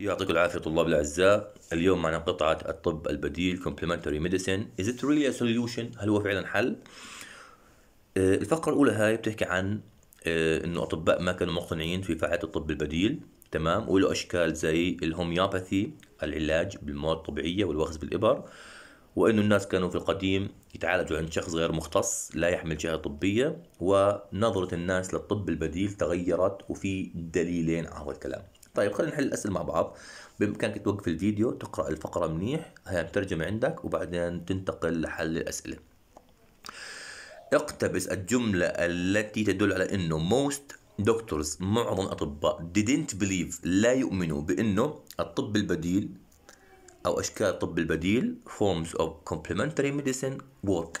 يعطيكم العافية طلاب الأعزاء اليوم معنا قطعة الطب البديل complementary medicine is it really a solution هل هو فعلا حل آه، الفقرة الأولى هاي بتحكي عن آه، إنه أطباء ما كانوا مقتنعين في فعالية الطب البديل تمام وله أشكال زي الهوميوباثي العلاج بالمواد الطبيعية والوخز بالإبر وإنه الناس كانوا في القديم يتعالجوا عند شخص غير مختص لا يحمل شهادة طبية ونظرة الناس للطب البديل تغيرت وفي دليلين على هذا الكلام طيب خلينا نحل الاسئله مع بعض بامكانك توقف الفيديو تقرا الفقره منيح هي مترجمه عندك وبعدين تنتقل لحل الاسئله اقتبس الجملة التي تدل على انه موست دكتورز معظم الاطباء didn't believe لا يؤمنوا بانه الطب البديل او اشكال الطب البديل forms of complementary medicine work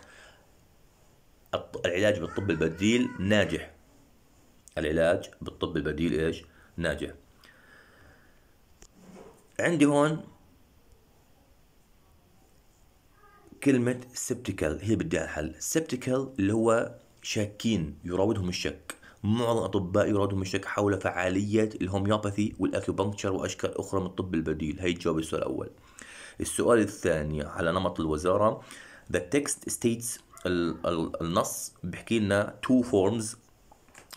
العلاج بالطب البديل ناجح العلاج بالطب البديل ايش؟ ناجح عندي هون كلمة سبتيكال هي بدي الحل سبتيكال اللي هو شاكين يراودهم الشك معظم الاطباء يراودهم الشك حول فعاليه الهوميوباثي والاكيوبنكتشر واشكال اخرى من الطب البديل هي جواب السؤال الاول السؤال الثاني على نمط الوزاره the text states النص بحكي لنا two forms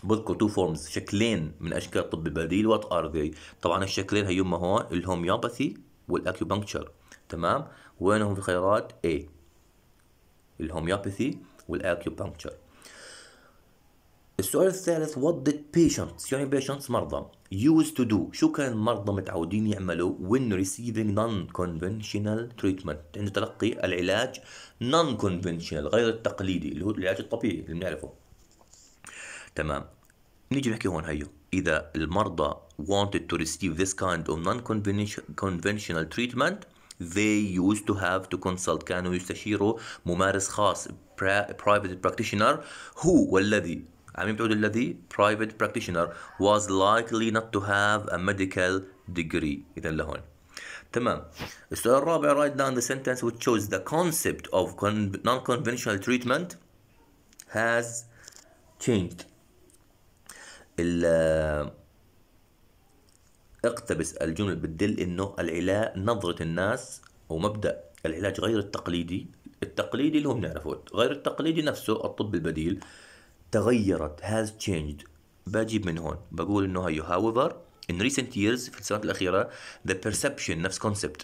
بذكر تو فورمز شكلين من اشكال الطب البديل وات ار ذي طبعا الشكلين هيما هون الهوميوباثي والاكيوبنكتشر تمام وينهم في خيارات اي الهوميوباثي والاكيوبنكتشر السؤال الثالث what did patients يعني patients مرضى used to do شو كان المرضى متعودين يعملوا when receiving non-conventional treatment عند تلقي العلاج non-conventional غير التقليدي اللي هو العلاج الطبيعي اللي بنعرفه تمام نيجي نحكي هون هيو إذا المرضى wanted to receive this kind of non-conventional treatment they used to have to consult كانوا يستشيروا ممارس خاص private practitioner who والذي عميم تعود الذي private practitioner was likely not to have a medical degree إذا لهون تمام السؤال الرابع write down the sentence which shows the concept of non-conventional treatment has changed اقتبس الجملة بتدل انه العلاج نظرة الناس ومبدأ العلاج غير التقليدي التقليدي اللي هو بنعرفه غير التقليدي نفسه الطب البديل تغيرت هاز changed بجيب من هون بقول انه هيو however in recent years في السنوات الأخيرة the perception نفس concept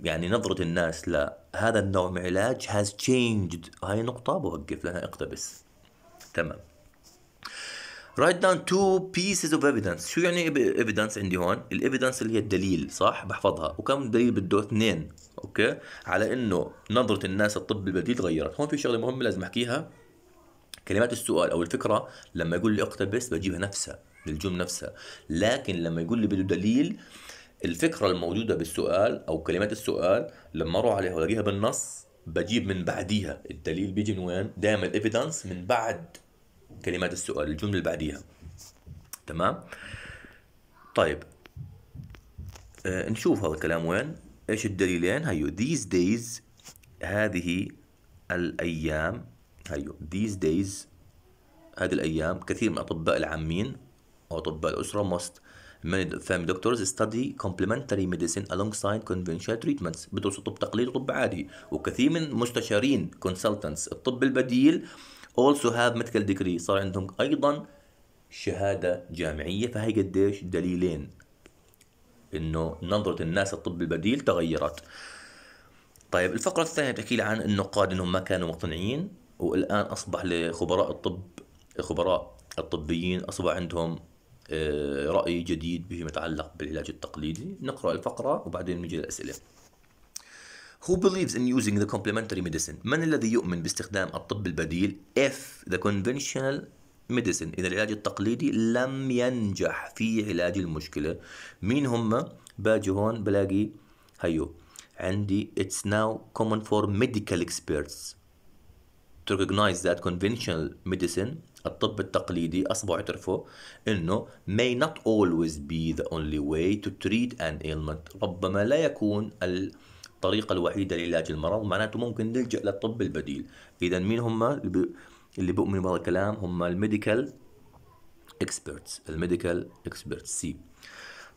يعني نظرة الناس لهذا النوع من العلاج has changed هاي نقطة بوقف لها اقتبس تمام رايت داون تو بيسز اوف ايفيدنس شو يعني ايفيدنس عندي هون الايفيدنس اللي هي الدليل صح بحفظها وكم دليل بده اثنين اوكي على انه نظره الناس الطب البديل تغيرت هون في شغله مهمه لازم احكيها كلمات السؤال او الفكره لما يقول لي اقتبس بجيبها نفسها للجمله نفسها لكن لما يقول لي بده دليل الفكره الموجوده بالسؤال او كلمات السؤال لما اروح عليها والاقيها بالنص بجيب من بعديها الدليل بيجي من وين دائما الايفيدنس من بعد كلمات السؤال الجملة اللي بعديها تمام طيب آه نشوف هذا الكلام وين ايش الدليلين هيو these days هذه الايام هيو these days هذه الايام كثير من اطباء العامين او اطباء الاسره must many family doctors study complementary medicine alongside conventional treatments بدرسوا طب تقليدي وطب عادي وكثير من مستشارين consultants الطب البديل also have medical degree صار عندهم ايضا شهاده جامعيه فهي قديش دليلين انه نظره الناس للطب البديل تغيرت طيب الفقره الثانيه تحكي لي عن النقاد انهم ما كانوا مقتنعين والان اصبح لخبراء الطب خبراء الطبيين اصبح عندهم آه، راي جديد فيما يتعلق بالعلاج التقليدي نقرا الفقره وبعدين نجي للاسئله Who believes in using the complementary medicine؟ من الذي يؤمن باستخدام الطب البديل if the conventional medicine إذا العلاج التقليدي لم ينجح في علاج المشكلة مين هم؟ باجي هون بلاقي هيو عندي it's now common for medical experts to recognize that conventional medicine الطب التقليدي أصبحوا يعترفوا إنه may not always be the only way to treat an ailment ربما لا يكون ال الطريقه الوحيده لعلاج المرض معناته ممكن نلجا للطب البديل اذا مين هم اللي بيؤمنوا بهذا الكلام هم الميديكال اكسبرتس الميديكال اكسبرتس سي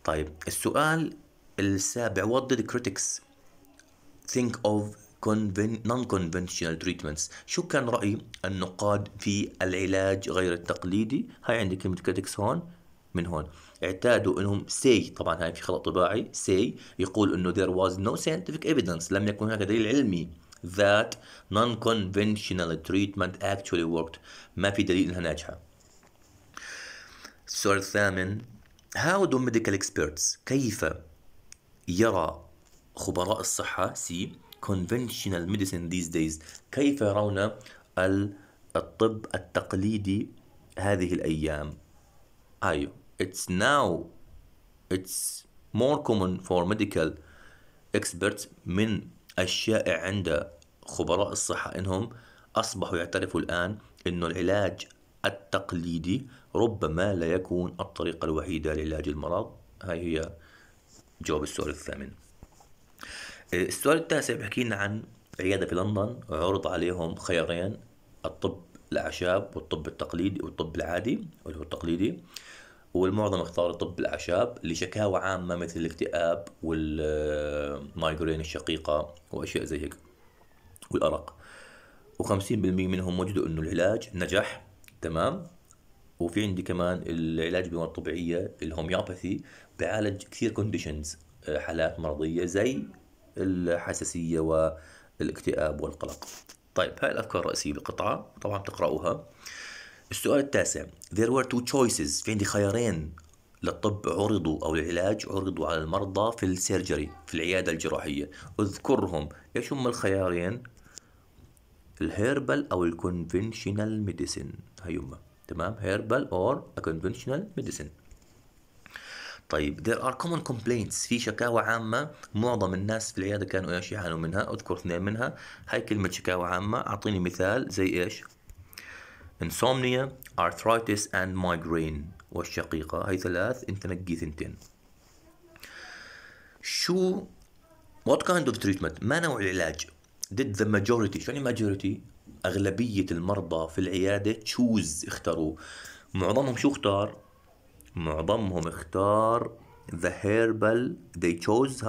طيب السؤال السابع what did critics think of non conventional treatments شو كان رأي النقاد في العلاج غير التقليدي هاي عندي كلمة critics هون من هون اعتادوا انهم سي طبعا هاي في خلط طباعي سي يقول انه there was no scientific evidence لم يكن هناك دليل علمي that non-conventional treatment actually worked ما في دليل انها ناجحه السؤال الثامن how do medical experts كيف يرى خبراء الصحة سي conventional medicine these days كيف يرون الطب التقليدي هذه الأيام أيوه It's now it's more common for medical experts من الشائع عند خبراء الصحة إنهم أصبحوا يعترفوا الآن أنه العلاج التقليدي ربما لا يكون الطريقة الوحيدة لعلاج المرض هاي هي جواب السؤال الثامن آه، السؤال التاسع بحكي لنا عن عيادة في لندن عرض عليهم خيارين الطب الأعشاب والطب التقليدي والطب العادي واللي هو التقليدي والمعظم اختار طب الأعشاب لشكاوى عامة مثل الاكتئاب والمايجرين الشقيقة وأشياء زي هيك والأرق و50% منهم وجدوا إنه العلاج نجح تمام وفي عندي كمان العلاج بالمواد الطبيعية الهوميوباثي بيعالج كثير كونديشنز آه، حالات مرضية زي الحساسية والاكتئاب والقلق طيب هاي الأفكار الرئيسية بالقطعة طبعا بتقرأوها السؤال التاسع there were two choices في عندي خيارين للطب عرضوا أو العلاج عرضوا على المرضى في السيرجري في العيادة الجراحية اذكرهم ايش هم الخيارين الهيربال أو الكونفنشنال ميديسن هيما تمام هيربال أور كونفنشنال ميديسن طيب there are common complaints في شكاوى عامة معظم الناس في العيادة كانوا ايش يعانوا منها اذكر اثنين منها هاي كلمة شكاوى عامة اعطيني مثال زي ايش insomnia arthritis and migraine والشقيقة هي ثلاث انت نقي ثنتين شو what kind of treatment ما نوع العلاج did the majority شو يعني majority أغلبية المرضى في العيادة تشوز اختاروا معظمهم شو اختار معظمهم اختار the herbal they chose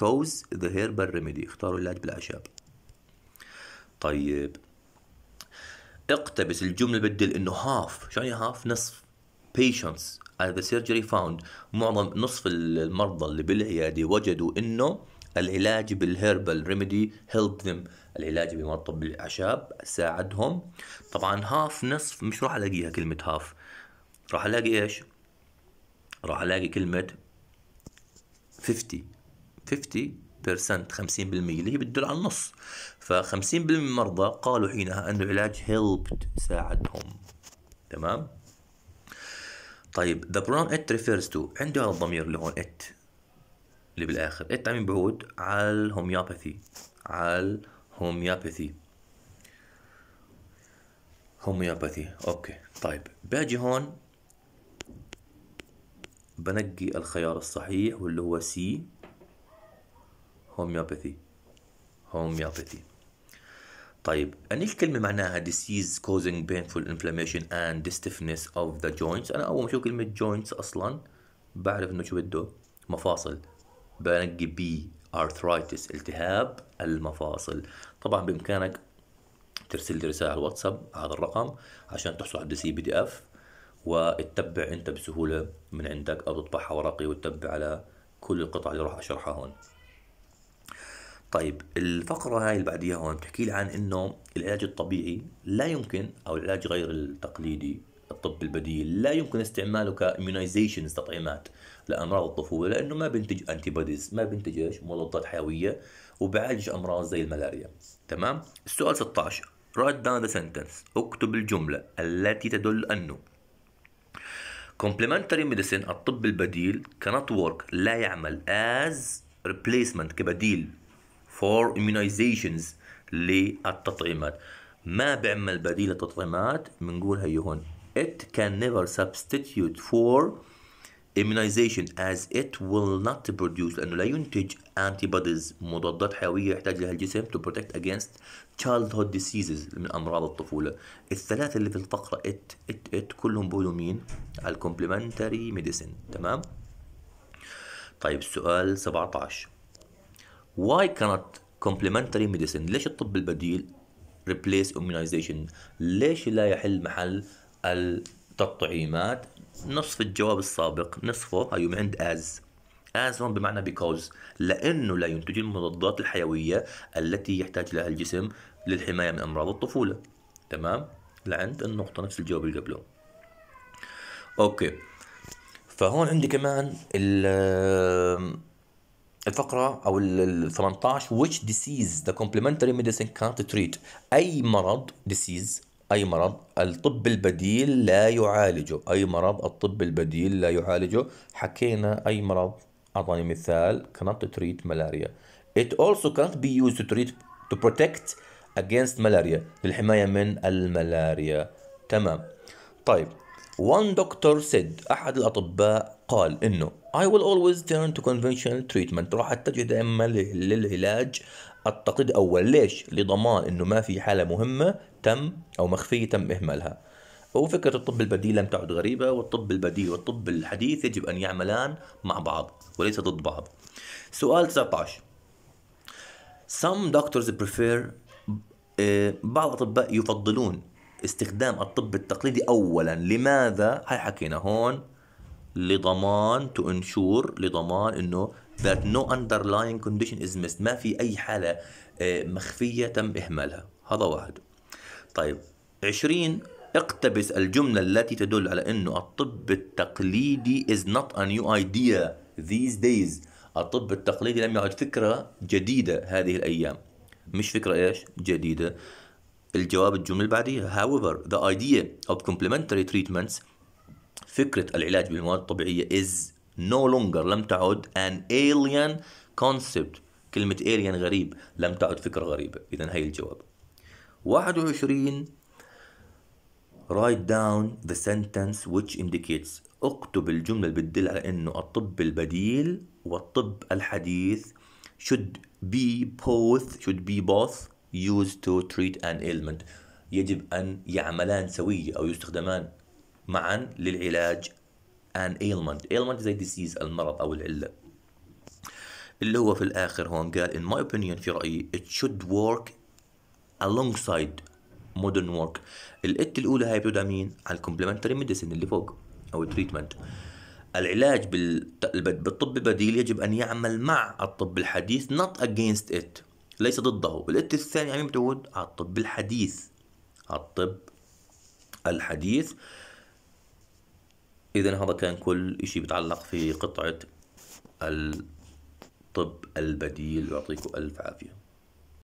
chose the herbal remedy اختاروا العلاج بالأعشاب طيب اقتبس الجمله بدل انه هاف شو يعني هاف نصف patients at the surgery found معظم نصف المرضى اللي بالعياده وجدوا انه العلاج بالهيربال ريميدي هيلب ذم العلاج بمرطب الاعشاب ساعدهم طبعا هاف نصف مش راح الاقيها كلمه هاف راح الاقي ايش راح الاقي كلمه 50 50% 50% اللي هي بتدل على النص ف50% من المرضى قالوا حينها أن العلاج helped ساعدهم تمام طيب the pronoun it refers to عنده هذا الضمير اللي هون it اللي بالآخر it عم بعود على الهوميوباثي على الهوميوباثي هوميوباثي اوكي طيب باجي هون بنقي الخيار الصحيح واللي هو سي هوميوباثي هوميوباثي طيب أن الكلمة معناها disease causing painful inflammation and stiffness of the joints أنا أول ما أشوف كلمة joints أصلا بعرف إنه شو بده مفاصل بنقي بي arthritis التهاب المفاصل طبعا بإمكانك ترسل لي رسالة على الواتساب على هذا الرقم عشان تحصل على سي بي دي اف وتتبع انت بسهوله من عندك او تطبعها ورقي وتتبع على كل القطع اللي راح اشرحها هون طيب الفقرة هاي اللي بعديها هون بتحكي لي عن انه العلاج الطبيعي لا يمكن او العلاج غير التقليدي الطب البديل لا يمكن استعماله كاميونايزيشن تطعيمات لامراض الطفوله لانه ما بينتج انتي بوديز ما بينتج ايش مضادات حيويه وبعالج امراض زي الملاريا تمام السؤال 16 رايت داون ذا سنتنس اكتب الجمله التي تدل انه كومبلمنتري ميديسين الطب البديل كانت ورك لا يعمل از ريبليسمنت كبديل for immunizations للتطعيمات ما بيعمل بديل للتطعيمات بنقول هي هون it can never substitute for immunization as it will not produce لأنه لا ينتج antibodies مضادات حيوية يحتاج لها الجسم to protect against childhood diseases من أمراض الطفولة الثلاثة اللي في الفقرة it it it كلهم بيقولوا مين على الكومبلمنتري ميديسن تمام طيب السؤال 17 why cannot complementary medicine ليش الطب البديل replace immunization ليش لا يحل محل التطعيمات نصف الجواب السابق نصفه هيوم عند as as هون بمعنى because لأنه لا ينتج المضادات الحيوية التي يحتاج لها الجسم للحماية من أمراض الطفولة تمام لعند النقطة نفس الجواب اللي قبله أوكي فهون عندي كمان ال الفقرة أو ال 18 which disease the complementary medicine can't treat أي مرض disease أي مرض الطب البديل لا يعالجه أي مرض الطب البديل لا يعالجه حكينا أي مرض أعطاني مثال cannot treat malaria it also can't be used to treat to protect against malaria للحماية من الملاريا تمام طيب one doctor said أحد الأطباء قال إنه I will always turn to conventional treatment راح أتجه دائما للعلاج التقليدي اول ليش؟ لضمان إنه ما في حالة مهمة تم أو مخفية تم إهمالها وفكرة الطب البديل لم تعد غريبة والطب البديل والطب الحديث يجب أن يعملان مع بعض وليس ضد بعض سؤال 19 Some doctors prefer آه، بعض الأطباء يفضلون استخدام الطب التقليدي أولا لماذا؟ هاي حكينا هون لضمان تو انشور لضمان انه that no underlying condition is missed ما في اي حاله آه، مخفيه تم اهمالها هذا واحد طيب عشرين اقتبس الجملة التي تدل على أنه الطب التقليدي is not a new idea these days الطب التقليدي لم يعد فكرة جديدة هذه الأيام مش فكرة إيش جديدة الجواب الجملة اللي بعديها however the idea of complementary treatments فكرة العلاج بالمواد الطبيعية is no longer لم تعد an alien concept كلمة alien غريب لم تعد فكرة غريبة إذا هي الجواب 21 write down the sentence which indicates اكتب الجملة اللي بتدل على انه الطب البديل والطب الحديث should be both should be both used to treat an ailment يجب ان يعملان سوية او يستخدمان معا للعلاج an ailment ailment زي disease المرض أو العلة اللي هو في الآخر هون قال in my opinion في رأيي it should work alongside modern work الات الأولى هاي بتبدأ مين على الكومبلمنتري ميديسن اللي فوق أو التريتمنت العلاج بالطب البديل يجب أن يعمل مع الطب الحديث not against it ليس ضده الات الثاني عم بتعود على الطب الحديث على الطب الحديث إذا هذا كان كل إشي بتعلق في قطعة الطب البديل يعطيكم ألف عافية